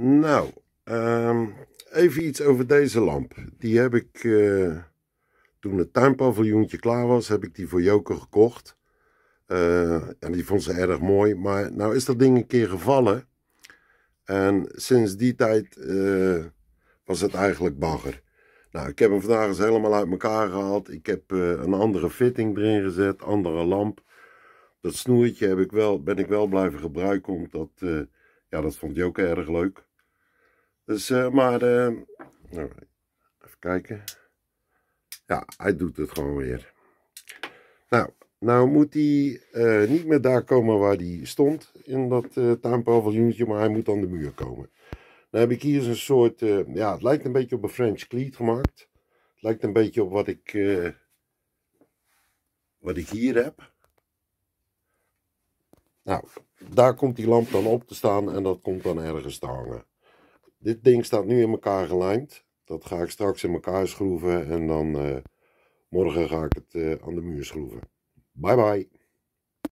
Nou, ehm, even iets over deze lamp. Die heb ik, uh, toen het tuinpaviljoentje klaar was, heb ik die voor Joker gekocht. Eh, en die vond ze erg mooi. Maar nou is dat ding een keer gevallen. En sinds die tijd eh, was het eigenlijk bagger. Nou, ik heb hem vandaag eens helemaal uit elkaar gehaald. Ik heb een andere fitting erin gezet, andere lamp. Dat snoertje heb ik wel, ben ik wel blijven gebruiken, omdat ja, dat vond je ook erg leuk. Dus, eh, maar, eh, nou, even kijken. Ja, hij doet het gewoon weer. Nou, nou moet hij eh, niet meer daar komen waar hij stond in dat uh, tuinpaviljoentje, maar hij moet aan de muur komen. Dan heb ik hier een soort, ja, het lijkt een beetje op een French cleat gemaakt. Het lijkt een beetje op wat ik, wat ik hier heb. Nou, daar komt die lamp dan op te staan en dat komt dan ergens te hangen. Dit ding staat nu in elkaar gelijmd. Dat ga ik straks in elkaar schroeven en dan eh, morgen ga ik het eh, aan de muur schroeven. Bye bye.